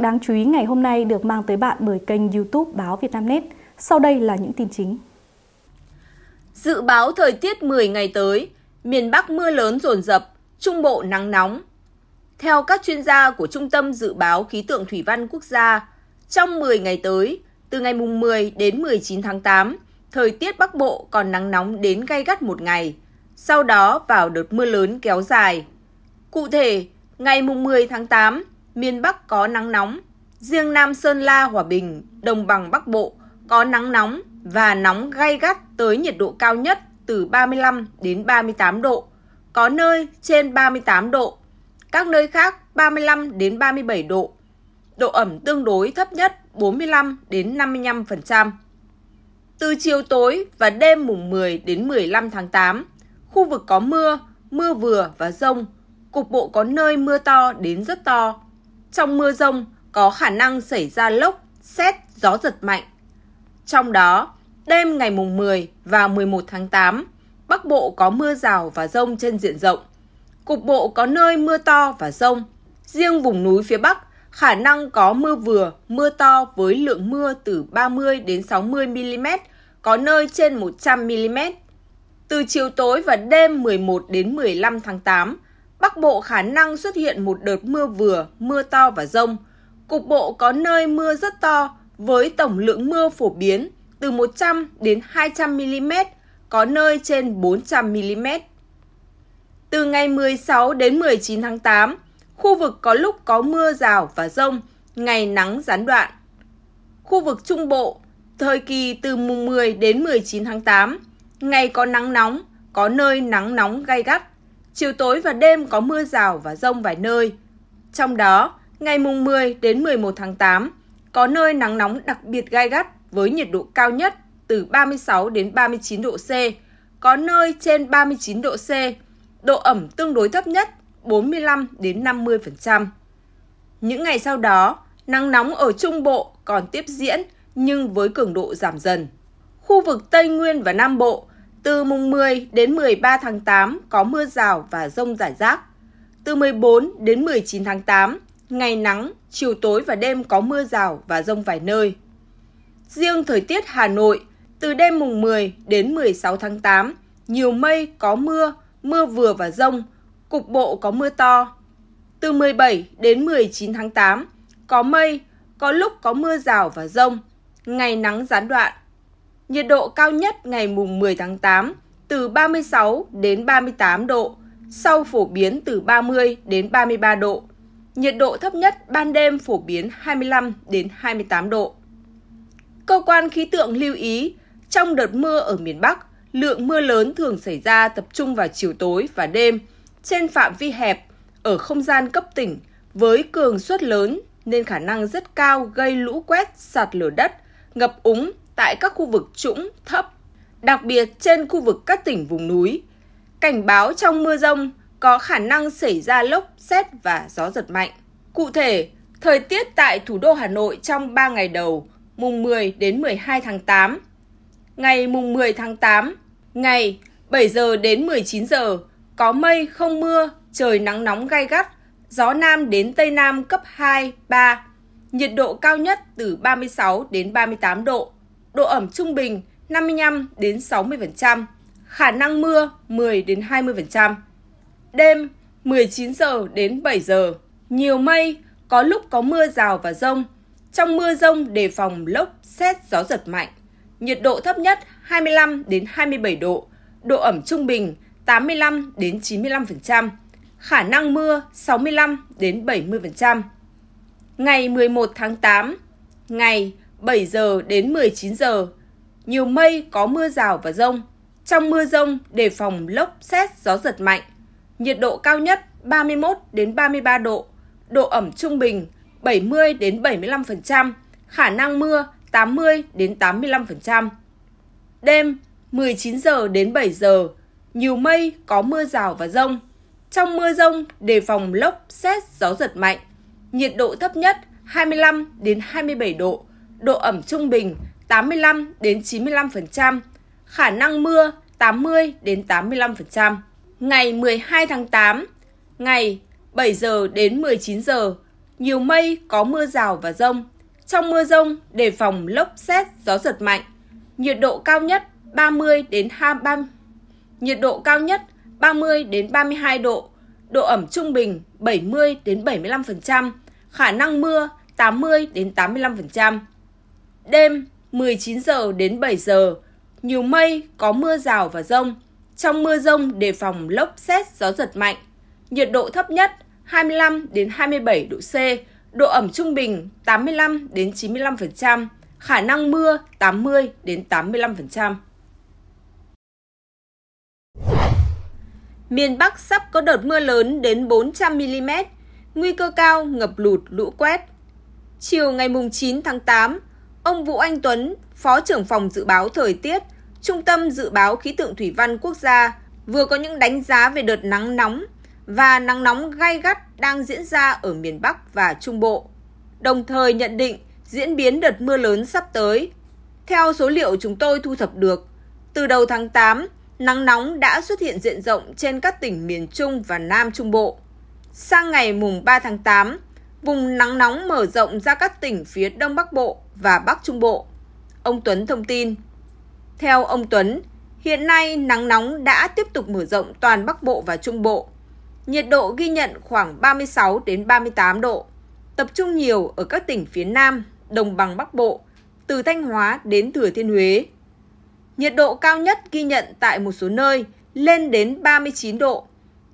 đáng chú ý ngày hôm nay được mang tới bạn bởi kênh YouTube báo Vietnamnet. Sau đây là những tin chính. Dự báo thời tiết 10 ngày tới, miền Bắc mưa lớn dồn dập, Trung Bộ nắng nóng. Theo các chuyên gia của Trung tâm Dự báo Khí tượng Thủy văn Quốc gia, trong 10 ngày tới, từ ngày mùng 10 đến 19 tháng 8, thời tiết Bắc Bộ còn nắng nóng đến gay gắt một ngày, sau đó vào đợt mưa lớn kéo dài. Cụ thể, ngày mùng 10 tháng 8, miền Bắc có nắng nóng, riêng Nam Sơn La, Hòa Bình, Đồng bằng Bắc Bộ có nắng nóng và nóng gay gắt tới nhiệt độ cao nhất từ 35 đến 38 độ, có nơi trên 38 độ, các nơi khác 35 đến 37 độ. Độ ẩm tương đối thấp nhất 45 đến 55%. Từ chiều tối và đêm mùng 10 đến 15 tháng 8, khu vực có mưa, mưa vừa và rông, cục bộ có nơi mưa to đến rất to, trong mưa rông có khả năng xảy ra lốc, xét, gió giật mạnh. Trong đó, đêm ngày mùng 10 và 11 tháng 8, Bắc Bộ có mưa rào và rông trên diện rộng. Cục bộ có nơi mưa to và rông. Riêng vùng núi phía Bắc khả năng có mưa vừa, mưa to với lượng mưa từ 30 đến 60 mm, có nơi trên 100 mm. Từ chiều tối và đêm 11 đến 15 tháng 8, Bắc Bộ khả năng xuất hiện một đợt mưa vừa, mưa to và rông. Cục bộ có nơi mưa rất to với tổng lượng mưa phổ biến từ 100 đến 200 mm, có nơi trên 400 mm. Từ ngày 16 đến 19 tháng 8, khu vực có lúc có mưa rào và rông, ngày nắng gián đoạn. Khu vực Trung Bộ, thời kỳ từ mùng 10 đến 19 tháng 8, ngày có nắng nóng, có nơi nắng nóng gay gắt Chiều tối và đêm có mưa rào và rông vài nơi. Trong đó, ngày mùng 10 đến 11 tháng 8, có nơi nắng nóng đặc biệt gai gắt với nhiệt độ cao nhất từ 36 đến 39 độ C, có nơi trên 39 độ C, độ ẩm tương đối thấp nhất 45 đến 50%. Những ngày sau đó, nắng nóng ở Trung Bộ còn tiếp diễn nhưng với cường độ giảm dần. Khu vực Tây Nguyên và Nam Bộ từ mùng 10 đến 13 tháng 8 có mưa rào và rông rải rác. Từ 14 đến 19 tháng 8, ngày nắng, chiều tối và đêm có mưa rào và rông vài nơi. Riêng thời tiết Hà Nội, từ đêm mùng 10 đến 16 tháng 8, nhiều mây có mưa, mưa vừa và rông, cục bộ có mưa to. Từ 17 đến 19 tháng 8, có mây, có lúc có mưa rào và rông, ngày nắng gián đoạn. Nhiệt độ cao nhất ngày mùng 10 tháng 8 từ 36 đến 38 độ, sau phổ biến từ 30 đến 33 độ. Nhiệt độ thấp nhất ban đêm phổ biến 25 đến 28 độ. Cơ quan khí tượng lưu ý, trong đợt mưa ở miền Bắc, lượng mưa lớn thường xảy ra tập trung vào chiều tối và đêm, trên phạm vi hẹp, ở không gian cấp tỉnh, với cường suất lớn nên khả năng rất cao gây lũ quét, sạt lở đất, ngập úng, tại các khu vực trũng, thấp, đặc biệt trên khu vực các tỉnh vùng núi. Cảnh báo trong mưa rông có khả năng xảy ra lốc, xét và gió giật mạnh. Cụ thể, thời tiết tại thủ đô Hà Nội trong 3 ngày đầu, mùng 10 đến 12 tháng 8. Ngày mùng 10 tháng 8, ngày 7 giờ đến 19 giờ, có mây không mưa, trời nắng nóng gai gắt, gió nam đến tây nam cấp 2, 3. Nhiệt độ cao nhất từ 36 đến 38 độ độ ẩm trung bình 55 đến 60%, khả năng mưa 10 đến 20%. Đêm 19 giờ đến 7 giờ, nhiều mây, có lúc có mưa rào và rông. Trong mưa rông đề phòng lốc, xét, gió giật mạnh. Nhiệt độ thấp nhất 25 đến 27 độ, độ ẩm trung bình 85 đến 95%, khả năng mưa 65 đến 70%. Ngày 11 tháng 8, ngày 7 giờ đến 19 giờ. Nhiều mây có mưa rào và rông. Trong mưa rông đề phòng lốc xét gió giật mạnh. Nhiệt độ cao nhất 31 đến 33 độ, độ ẩm trung bình 70 đến 75%, khả năng mưa 80 đến 85%. Đêm 19 giờ đến 7 giờ, nhiều mây có mưa rào và rông. Trong mưa rông đề phòng lốc xét gió giật mạnh. Nhiệt độ thấp nhất 25 đến 27 độ, độ ẩm trung bình 85 đến 95%, khả năng mưa 80 đến 85%. Ngày 12 tháng 8, ngày 7 giờ đến 19 giờ, nhiều mây có mưa rào và rông. Trong mưa rông đề phòng lốc xét, gió giật mạnh. Nhiệt độ cao nhất 30 đến 23. Nhiệt độ cao nhất 30 đến 32 độ, độ ẩm trung bình 70 đến 75%, khả năng mưa 80 đến 85%. Đêm 19 giờ đến 7 giờ, nhiều mây, có mưa rào và rông. Trong mưa rông đề phòng lốc xét gió giật mạnh. Nhiệt độ thấp nhất 25 đến 27 độ C, độ ẩm trung bình 85 đến 95%, khả năng mưa 80 đến 85%. Miền Bắc sắp có đợt mưa lớn đến 400 mm, nguy cơ cao ngập lụt, lũ quét. Chiều ngày mùng 9 tháng 8, Ông Vũ Anh Tuấn, Phó trưởng phòng dự báo thời tiết, Trung tâm Dự báo Khí tượng Thủy văn Quốc gia vừa có những đánh giá về đợt nắng nóng và nắng nóng gay gắt đang diễn ra ở miền Bắc và Trung Bộ, đồng thời nhận định diễn biến đợt mưa lớn sắp tới. Theo số liệu chúng tôi thu thập được, từ đầu tháng 8, nắng nóng đã xuất hiện diện rộng trên các tỉnh miền Trung và Nam Trung Bộ. Sang ngày mùng 3 tháng 8, vùng nắng nóng mở rộng ra các tỉnh phía Đông Bắc Bộ và Bắc Trung Bộ. Ông Tuấn thông tin. Theo ông Tuấn, hiện nay nắng nóng đã tiếp tục mở rộng toàn Bắc Bộ và Trung Bộ. Nhiệt độ ghi nhận khoảng 36 đến 38 độ, tập trung nhiều ở các tỉnh phía Nam, đồng bằng Bắc Bộ, từ Thanh Hóa đến Thừa Thiên Huế. Nhiệt độ cao nhất ghi nhận tại một số nơi lên đến 39 độ,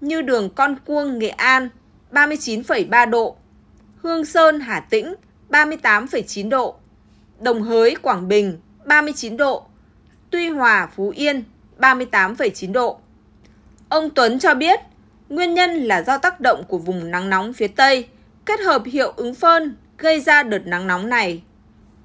như đường Con Cuông, Nghệ An 39,3 độ, Hương Sơn, Hà Tĩnh 38,9 độ, Đồng Hới, Quảng Bình 39 độ, Tuy Hòa, Phú Yên 38,9 độ. Ông Tuấn cho biết, nguyên nhân là do tác động của vùng nắng nóng phía Tây kết hợp hiệu ứng phơn gây ra đợt nắng nóng này.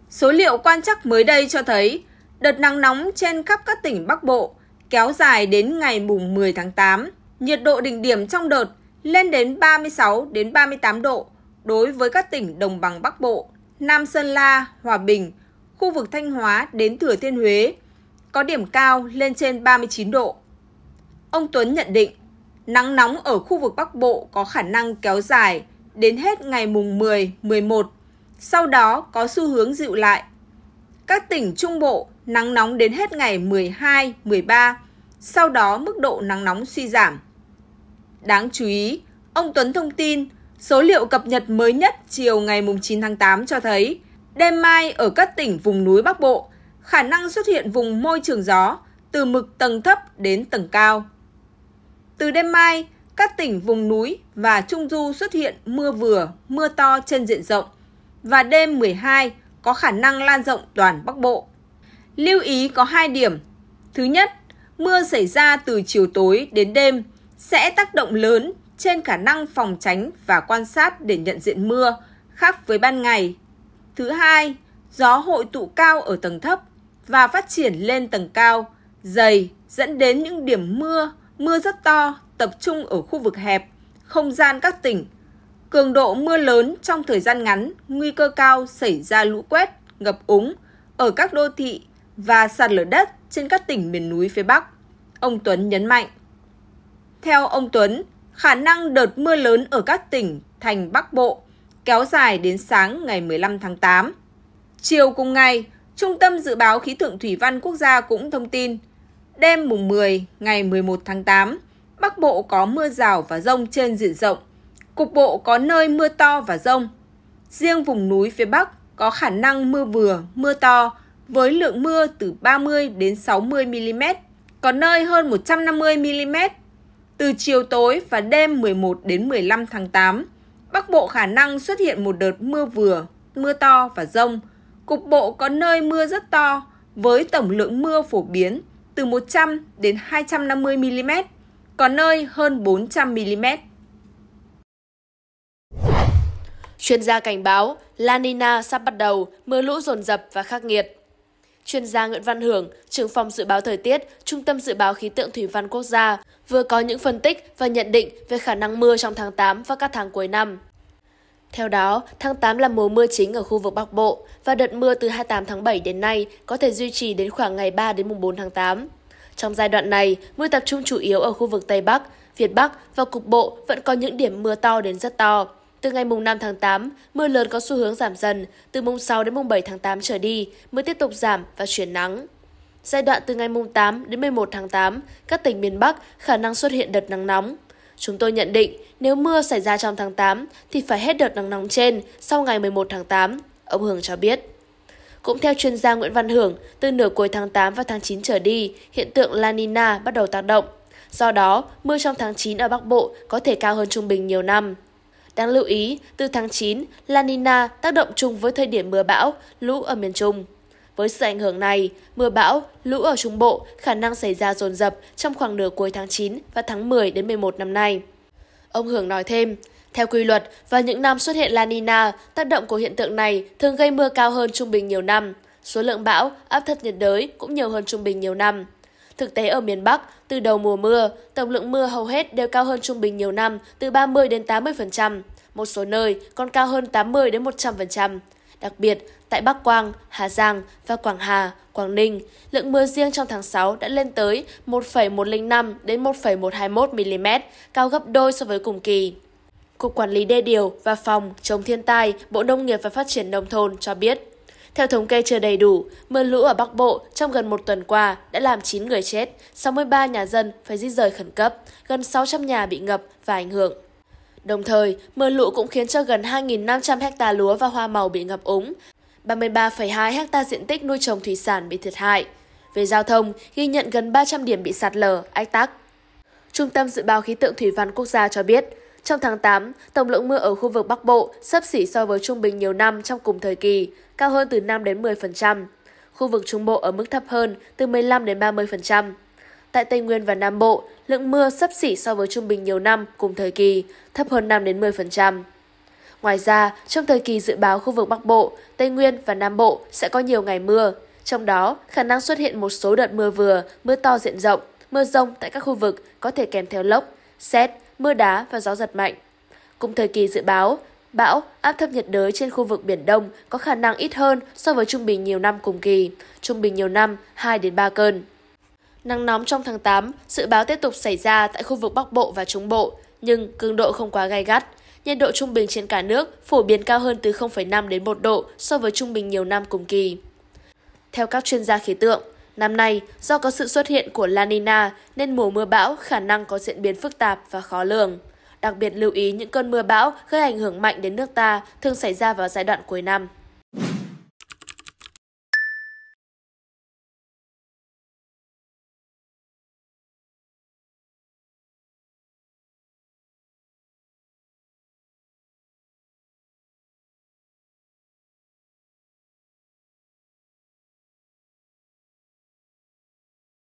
Số liệu quan trắc mới đây cho thấy, đợt nắng nóng trên khắp các tỉnh Bắc Bộ kéo dài đến ngày mùng 10 tháng 8, nhiệt độ đỉnh điểm trong đợt lên đến 36 đến 38 độ đối với các tỉnh đồng bằng Bắc Bộ. Nam Sơn La, Hòa Bình, khu vực Thanh Hóa đến Thừa Thiên Huế, có điểm cao lên trên 39 độ. Ông Tuấn nhận định, nắng nóng ở khu vực Bắc Bộ có khả năng kéo dài đến hết ngày mùng 10, 11, sau đó có xu hướng dịu lại. Các tỉnh Trung Bộ nắng nóng đến hết ngày 12, 13, sau đó mức độ nắng nóng suy giảm. Đáng chú ý, ông Tuấn thông tin Số liệu cập nhật mới nhất chiều ngày 9 tháng 8 cho thấy, đêm mai ở các tỉnh vùng núi Bắc Bộ, khả năng xuất hiện vùng môi trường gió từ mực tầng thấp đến tầng cao. Từ đêm mai, các tỉnh vùng núi và Trung Du xuất hiện mưa vừa, mưa to trên diện rộng và đêm 12 có khả năng lan rộng toàn Bắc Bộ. Lưu ý có hai điểm. Thứ nhất, mưa xảy ra từ chiều tối đến đêm sẽ tác động lớn trên khả năng phòng tránh và quan sát để nhận diện mưa, khác với ban ngày. Thứ hai, gió hội tụ cao ở tầng thấp và phát triển lên tầng cao, dày dẫn đến những điểm mưa, mưa rất to tập trung ở khu vực hẹp, không gian các tỉnh. Cường độ mưa lớn trong thời gian ngắn, nguy cơ cao xảy ra lũ quét, ngập úng ở các đô thị và sạt lở đất trên các tỉnh miền núi phía Bắc. Ông Tuấn nhấn mạnh. Theo ông Tuấn, khả năng đợt mưa lớn ở các tỉnh, thành Bắc Bộ kéo dài đến sáng ngày 15 tháng 8. Chiều cùng ngày, Trung tâm Dự báo Khí tượng Thủy văn Quốc gia cũng thông tin, đêm mùng 10 ngày 11 tháng 8, Bắc Bộ có mưa rào và rông trên diện rộng, cục bộ có nơi mưa to và rông. Riêng vùng núi phía Bắc có khả năng mưa vừa, mưa to với lượng mưa từ 30 đến 60 mm, có nơi hơn 150 mm từ chiều tối và đêm 11 đến 15 tháng 8, Bắc Bộ khả năng xuất hiện một đợt mưa vừa, mưa to và rông. Cục bộ có nơi mưa rất to, với tổng lượng mưa phổ biến từ 100 đến 250 mm, có nơi hơn 400 mm. Chuyên gia cảnh báo La Nina sắp bắt đầu, mưa lũ dồn dập và khắc nghiệt. Chuyên gia Nguyễn Văn Hưởng, trưởng phòng dự báo thời tiết, Trung tâm Dự báo Khí tượng Thủy văn Quốc gia, vừa có những phân tích và nhận định về khả năng mưa trong tháng 8 và các tháng cuối năm. Theo đó, tháng 8 là mùa mưa chính ở khu vực Bắc Bộ và đợt mưa từ 28 tháng 7 đến nay có thể duy trì đến khoảng ngày 3 đến mùng 4 tháng 8. Trong giai đoạn này, mưa tập trung chủ yếu ở khu vực Tây Bắc, Việt Bắc và cục bộ vẫn có những điểm mưa to đến rất to. Từ ngày mùng 5 tháng 8, mưa lớn có xu hướng giảm dần, từ mùng 6 đến mùng 7 tháng 8 trở đi, mưa tiếp tục giảm và chuyển nắng. Giai đoạn từ ngày mùng 8 đến 11 tháng 8, các tỉnh miền Bắc khả năng xuất hiện đợt nắng nóng. Chúng tôi nhận định nếu mưa xảy ra trong tháng 8 thì phải hết đợt nắng nóng trên sau ngày 11 tháng 8, ông Hưởng cho biết. Cũng theo chuyên gia Nguyễn Văn Hưởng, từ nửa cuối tháng 8 và tháng 9 trở đi, hiện tượng La Nina bắt đầu tác động. Do đó, mưa trong tháng 9 ở Bắc Bộ có thể cao hơn trung bình nhiều năm. Đáng lưu ý, từ tháng 9, La Nina tác động chung với thời điểm mưa bão, lũ ở miền Trung. Với sự ảnh hưởng này, mưa bão, lũ ở Trung Bộ khả năng xảy ra dồn dập trong khoảng nửa cuối tháng 9 và tháng 10 đến 11 năm nay. Ông Hưởng nói thêm, theo quy luật, vào những năm xuất hiện La Nina, tác động của hiện tượng này thường gây mưa cao hơn trung bình nhiều năm. Số lượng bão, áp thấp nhiệt đới cũng nhiều hơn trung bình nhiều năm. Thực tế ở miền Bắc, từ đầu mùa mưa, tổng lượng mưa hầu hết đều cao hơn trung bình nhiều năm, từ 30 đến 80%, một số nơi còn cao hơn 80 đến 100%. Đặc biệt, tại Bắc Quang, Hà Giang và Quảng Hà, Quảng Ninh, lượng mưa riêng trong tháng 6 đã lên tới 1,105 đến 1,121 mm, cao gấp đôi so với cùng kỳ. Cục Quản lý Đê Điều và Phòng chống thiên tai, Bộ Nông nghiệp và Phát triển Nông thôn cho biết, theo thống kê chưa đầy đủ, mưa lũ ở Bắc Bộ trong gần một tuần qua đã làm 9 người chết, 63 nhà dân phải di rời khẩn cấp, gần 600 nhà bị ngập và ảnh hưởng. Đồng thời, mưa lũ cũng khiến cho gần 2.500 hecta lúa và hoa màu bị ngập úng, 33,2 hecta diện tích nuôi trồng thủy sản bị thiệt hại. Về giao thông, ghi nhận gần 300 điểm bị sạt lở, ách tắc. Trung tâm Dự báo Khí tượng Thủy văn Quốc gia cho biết, trong tháng 8, tổng lượng mưa ở khu vực Bắc Bộ sấp xỉ so với trung bình nhiều năm trong cùng thời kỳ, cao hơn từ 5 đến 10%. Khu vực Trung Bộ ở mức thấp hơn, từ 15 đến 30%. Tại Tây Nguyên và Nam Bộ, lượng mưa sấp xỉ so với trung bình nhiều năm cùng thời kỳ, thấp hơn 5 đến 10%. Ngoài ra, trong thời kỳ dự báo khu vực Bắc Bộ, Tây Nguyên và Nam Bộ sẽ có nhiều ngày mưa, trong đó khả năng xuất hiện một số đợt mưa vừa, mưa to diện rộng, mưa rông tại các khu vực có thể kèm theo lốc, xét, mưa đá và gió giật mạnh. Cùng thời kỳ dự báo, bão, áp thấp nhiệt đới trên khu vực Biển Đông có khả năng ít hơn so với trung bình nhiều năm cùng kỳ, trung bình nhiều năm 2 đến 3 cơn. Nắng nóng trong tháng 8 dự báo tiếp tục xảy ra tại khu vực Bắc Bộ và Trung Bộ, nhưng cường độ không quá gai gắt. Nhiệt độ trung bình trên cả nước phổ biến cao hơn từ 0,5 đến 1 độ so với trung bình nhiều năm cùng kỳ. Theo các chuyên gia khí tượng, Năm nay, do có sự xuất hiện của La Nina nên mùa mưa bão khả năng có diễn biến phức tạp và khó lường. Đặc biệt lưu ý những cơn mưa bão gây ảnh hưởng mạnh đến nước ta thường xảy ra vào giai đoạn cuối năm.